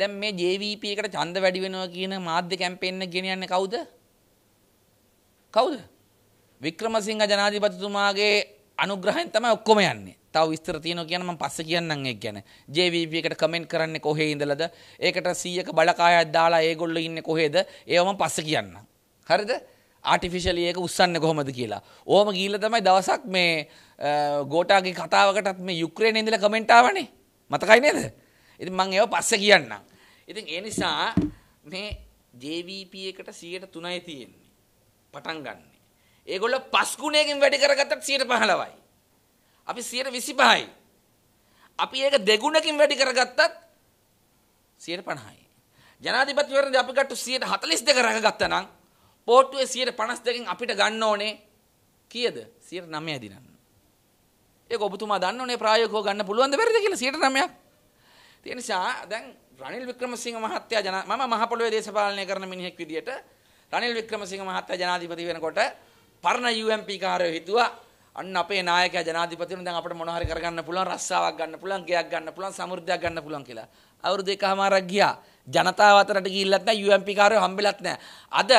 දැන් මේ JVP එකට ඡන්ද වැඩි වෙනවා කියන මාධ්‍ය කැම්පේන් එක ගෙනියන්නේ කවුද? කවුද? වික්‍රමසිංහ ජනාධිපතිතුමාගේ අනුග්‍රහයෙන් තමයි ඔක්කොම යන්නේ. තව විස්තර තියෙනවා කියන මම පස්සේ කියන්නම් ඒක ගැන. JVP එකට කමෙන්ට් කරන්නේ කොහේ ඉඳලාද? ඒකට 100ක බලකායක් දාලා ඒගොල්ලෝ ඉන්නේ කොහේද? ඒව මම පස්සේ කියන්නම්. හරිද? ආටිෆිෂියලි ඒක උස්සන්නේ කොහොමද කියලා. ඕම ගිහිල්ලා තමයි දවසක් මේ ගෝටාගේ කතාවකටත් මේ යුක්‍රේනයේ ඉඳලා කමෙන්ට් ආවනේ. මතකයි නේද? ඉතින් මම ඒව පස්සේ කියන්නම්. ඉතින් ඒ නිසා මේ JVP එකට 103යි තියෙන්නේ. පටන් ගන්න. ඒගොල්ලෝ 5 ගුණයකින් වැඩි කරගත්තත් 115යි. අපි 125යි. අපි ඒක දෙගුණකින් වැඩි කරගත්තත් 150යි. ජනාධිපතිවරණදී අපි ගත්ත 142 රැකගත්තා නම් පෝට්ටුවේ 152කින් අපිට ගන්න ඕනේ කීයද? 109 දිනන්න. ඒක ඔබතුමා දන්නෝනේ ප්‍රායෝගිකව ගන්න පුළුවන්ද බැරිද කියලා 109ක්. ඒ නිසා දැන් රනිල් වික්‍රමසිංහ මහත්තයා ජන මම මහ පොළොවේ දේශපාලනය කරන මිනිහෙක් විදියට රනිල් වික්‍රමසිංහ මහත්තයා ජනාධිපති වෙනකොට පරණ UMP කාර්යෝ හිතුවා අන්න අපේ නායකයා ජනාධිපතිවරුන් දැන් අපිට මොනවා හරි කරගන්න පුළුවන් රස්සාවක් ගන්න පුළුවන් ගයක් ගන්න පුළුවන් සමෘද්ධියක් ගන්න පුළුවන් කියලා. අවුරුදු එකමාරක් ගියා. ජනතාව අතරට ගිහිල්ලත් නැහැ UMP කාර්යෝ හම්බෙලත් නැහැ. අද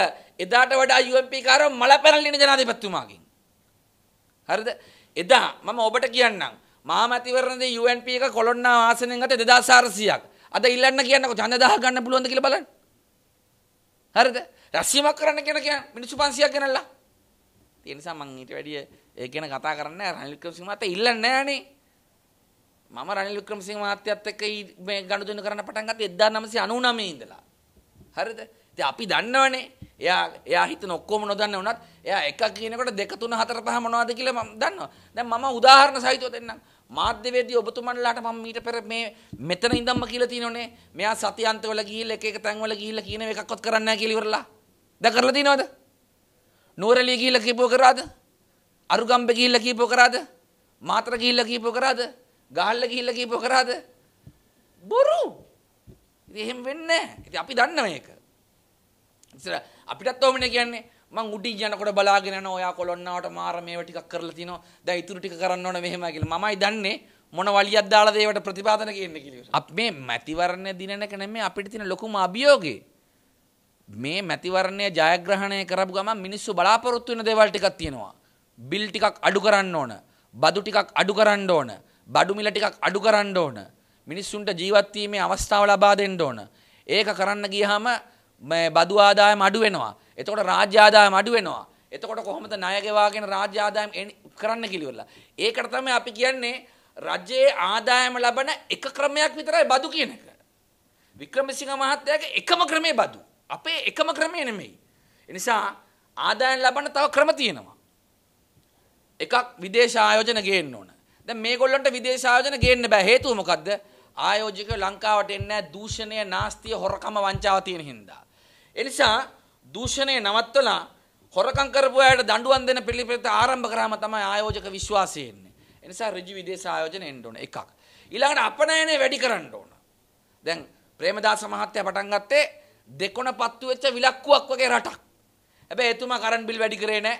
එදාට වඩා UMP කාර්යෝ මල පැනලින ජනාධිපතිතුමාගෙන්. හරිද? එදා මම ඔබට කියන්නම්. මාමැතිවරණදී UNP එක කොළොන්නා ආසනෙන් ගත 2400ක්. අද ඉල්ලන්න කියන්නකො ඡන්දදාහ ගන්න පුළුවන්ද කියලා බලන්න. හරිද? රැස්වීමක් කරන්න කියන කියන මිනිස්සු 500ක් ගෙනල්ලා. ඒ නිසා මම ඊට වැඩිය ඒ ගැන කතා කරන්නේ නැහැ. රනිල් වික්‍රමසිංහ මහත්තයා ඉල්ලන්නේ නැහනේ. මම රනිල් වික්‍රමසිංහ මහත්තයත් එක්ක මේ ගනුදෙනු කරන්න පටන් ගත්තේ 1999 ඉඳලා. හරිද? ඉතින් අපි දන්නවනේ. එයා එයා හිතන ඔක්කොම නොදන්න වුණත් එයා එකක් කියනකොට දෙක තුන හතර පහ මොනවද කියලා මම දන්නවා. දැන් මම උදාහරණ සහිතව දෙන්නම්. මාධ්‍යවේදී ඔබතුමන්ලාට මම මීට පෙර මේ මෙතන ඉඳන්ම කියලා තියෙනෝනේ මෙයා සතියන්තවල ගිහිල්ලා එක එක තැන්වල ගිහිල්ලා කියන එකක්වත් කරන්නේ නැහැ කියලා ඉවරලා දැන් කරලා තිනවද නూరుලිය ගිහිල්ලා කීපෝ කරාද අරුගම්බ ගිහිල්ලා කීපෝ කරාද මාතර ගිහිල්ලා කීපෝ කරාද ගහල්ල ගිහිල්ලා කීපෝ කරාද බොරු ඉතින් එහෙම වෙන්නේ නැහැ ඉතින් අපි දන්න මේක ඉතින් අපිටත් ඕමනේ කියන්නේ මං උඩින් යනකොට බලාගෙන යන ඔයා කොළොන්නාවට මාර මේව ටිකක් කරලා තිනවා. දැන් ඉතුරු ටික කරන්න ඕන මෙහෙමයි කියලා. මමයි දන්නේ මොන වලියක් දාලාද ඒවට ප්‍රතිපාදන කියන්නේ කියලා. අප මේ මැතිවරණය දිනනක නෙමෙයි අපිට තියෙන ලොකුම අභියෝගේ. මේ මැතිවරණය ජයග්‍රහණය කරපු ගමන් මිනිස්සු බලාපොරොත්තු වෙන දේවල් ටිකක් තියෙනවා. බිල් ටිකක් අඩු කරන්න ඕන. බදු ටිකක් අඩු කරන්න ඕන. බඩු මිල ටිකක් අඩු කරන්න ඕන. මිනිස්සුන්ට ජීවත් වීමේ අවස්ථාව ලබා දෙන්න ඕන. ඒක කරන්න ගියහම මේ බදු ආදායම අඩු වෙනවා. එතකොට රාජ්‍ය ආදායම අඩු වෙනවා. එතකොට කොහොමද ණය ගෙවාගෙන රාජ්‍ය ආදායම කරන්න කියලා. ඒකට තමයි අපි කියන්නේ රජයේ ආදායම ලබන එක ක්‍රමයක් විතරයි බදු කියන එක. වික්‍රමසිංහ මහත්තයාගේ එකම ක්‍රමේ බදු. අපේ එකම ක්‍රමය නෙමෙයි. එනිසා ආදායම් ලබන තව ක්‍රම තියෙනවා. එකක් විදේශ ආයෝජන ගේන්න ඕන. දැන් මේගොල්ලන්ට විදේශ ආයෝජන ගේන්න බෑ. හේතුව මොකද්ද? ආයෝජකයෝ ලංකාවට එන්නේ නැහැ. දූෂණය, නාස්තිය, හොරකම, වංචාව තියෙන හින්දා. එනිසා දූෂණය නවත්තලා හොරකම් කරපු අයට දඬුවම් දෙන පිළිපෙත ආරම්භ කරාම තමයි ආයෝජක විශ්වාසය එන්නේ. ඒ නිසා ඍජු විදේශ ආයෝජන එන්න ඕන එකක්. ඊළඟට අපනයනය වැඩි කරන්න ඕන. දැන් ප්‍රේමදාස මහත්තයා පටන් ගත්තේ දෙකොණ පත්තු වෙච්ච විලක්කුවක් වගේ රටක්. හැබැයි එතුමා කරන්ට් බිල් වැඩි කරේ නැහැ.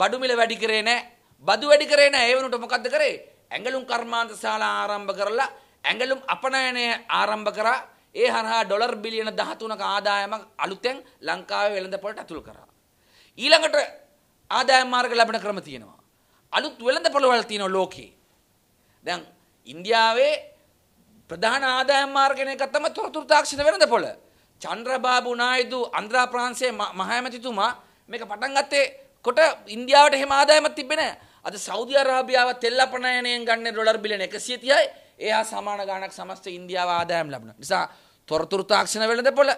බඩු මිල වැඩි කරේ නැහැ. බදු වැඩි කරේ නැහැ. ඒ වෙනුවට මොකද්ද කරේ? ඇඟලුම් කර්මාන්ත ශාලා ආරම්භ කරලා ඇඟලුම් අපනයනය ආරම්භ කරා ඒ හරහා ඩොලර් බිලියන 13ක ආදායමක් අලුතෙන් ලංකාවේ වෙළඳපොළට ඇතුල් කරා. ඊළඟට ආදායම් මාර්ග ලැබෙන ක්‍රම තියෙනවා. අලුත් වෙළඳපොළවල් තියෙනවා ලෝකේ. දැන් ඉන්දියාවේ ප්‍රධාන ආදායම් මාර්ගන එක තමයි තොරතුරු තාක්ෂණ වෙළඳපොළ. චන්ද්‍රබාබු නායිදු ආන්ධ්‍රා ප්‍රාන්තයේ මහාමැතිතුමා මේක පටන් ගත්තේ කොට ඉන්දියාවට එහෙම ආදායමක් තිබෙන්නේ නැහැ. අද සෞදි අරාබියාව තෙල් අපනයනයෙන් ගන්න ඩොලර් බිලියන 130යි එයා සමාන ගානක් සමස්ත ඉන්දියාව ආදායම් ලබන නිසා තොරතුරු තාක්ෂණ වෙළඳ පොළ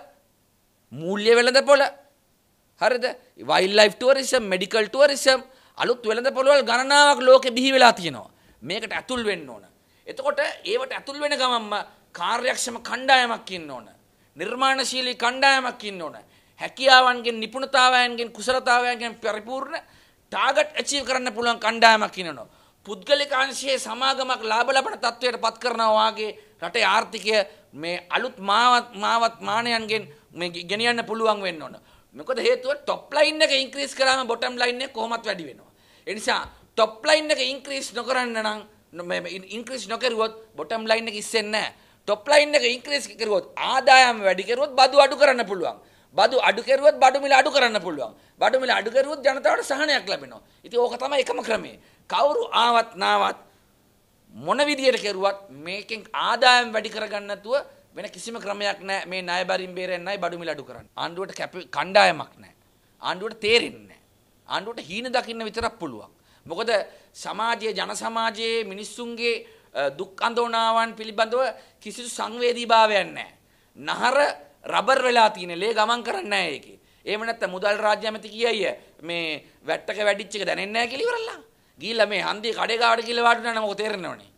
මූල්‍ය වෙළඳ පොළ හරිද wildlife tourism medical tourism අලුත් වෙළඳ පොළවල් ගණනාවක් ලෝකෙ බිහි වෙලා තියෙනවා මේකට ඇතුල් වෙන්න ඕන එතකොට ඒවට ඇතුල් වෙන ගමන්ම කාර්යක්ෂම කණ්ඩායමක් ඉන්න ඕන නිර්මාණශීලී කණ්ඩායමක් ඉන්න ඕන හැකියාවන්ගෙන් නිපුණතාවයන්ගෙන් කුසලතාවයන්ගෙන් පරිපූර්ණ ටාගට් ඇචීව් කරන්න පුළුවන් කණ්ඩායමක් ඉන්නනවා පුද්ගලිකාංශයේ සමාගමක් ලාභ ලබන තත්වයට පත් කරනවා වගේ රටේ ආර්ථිකය මේ අලුත් මාවත් මාවත් මානයන්ගෙන් මේ ගෙනියන්න පුළුවන් වෙන්න ඕන. මොකද හේතුව টොප් ලයින් එක ඉන්ක්‍රීස් කරාම බොටම් ලයින් එක කොහොමත් වැඩි වෙනවා. ඒ නිසා টොප් ලයින් එක ඉන්ක්‍රීස් නොකරන්න නම් මේ ඉන්ක්‍රීස් නොකරුවොත් බොටම් ලයින් එක ඉස්සෙන්නේ නැහැ. টොප් ලයින් එක ඉන්ක්‍රීස් කරුවොත් ආදායම වැඩි කරුවොත් බදු අඩු කරන්න පුළුවන්. බදු අඩු කරුවොත් බඩු මිල අඩු කරන්න පුළුවන්. බඩු මිල අඩු කරුවොත් ජනතාවට සහනයක් ලැබෙනවා. ඉතින් ඕක තමයි එකම ක්‍රමය. කවුරු ආවත් නාවත් මොන විදියට කෙරුවත් මේකෙන් ආදායම් වැඩි කරගන්න නැතුව වෙන කිසිම ක්‍රමයක් නැහැ මේ ණය බරින් බේරෙන්න ණය බඩු මිල අඩු කරන්න. ආණ්ඩුවට කැප කණ්ඩායමක් නැහැ. ආණ්ඩුවට තේරෙන්නේ නැහැ. ආණ්ඩුවට හීන දකින්න විතරක් පුළුවන්. මොකද සමාජයේ ජන සමාජයේ මිනිස්සුන්ගේ දුක් අඳෝනාවන් පිළිබඳව කිසිදු සංවේදීභාවයක් නැහැ. නහර රබර් වෙලා තියෙන ලේ ගමන් කරන්නේ නැහැ ඒකේ. එහෙම නැත්නම් මුදල් රාජ්‍ය ඇමති කියයි මේ වැට්ටක වැඩිච්ච එක දැනෙන්නේ නැහැ කියලා ඉවරලා. ගිහිල්ලා මේ හන්දිය කඩේ ගාවට ගිහිල්ලා වාඩි වුණා නම් ඔක තේරෙන්නවනේ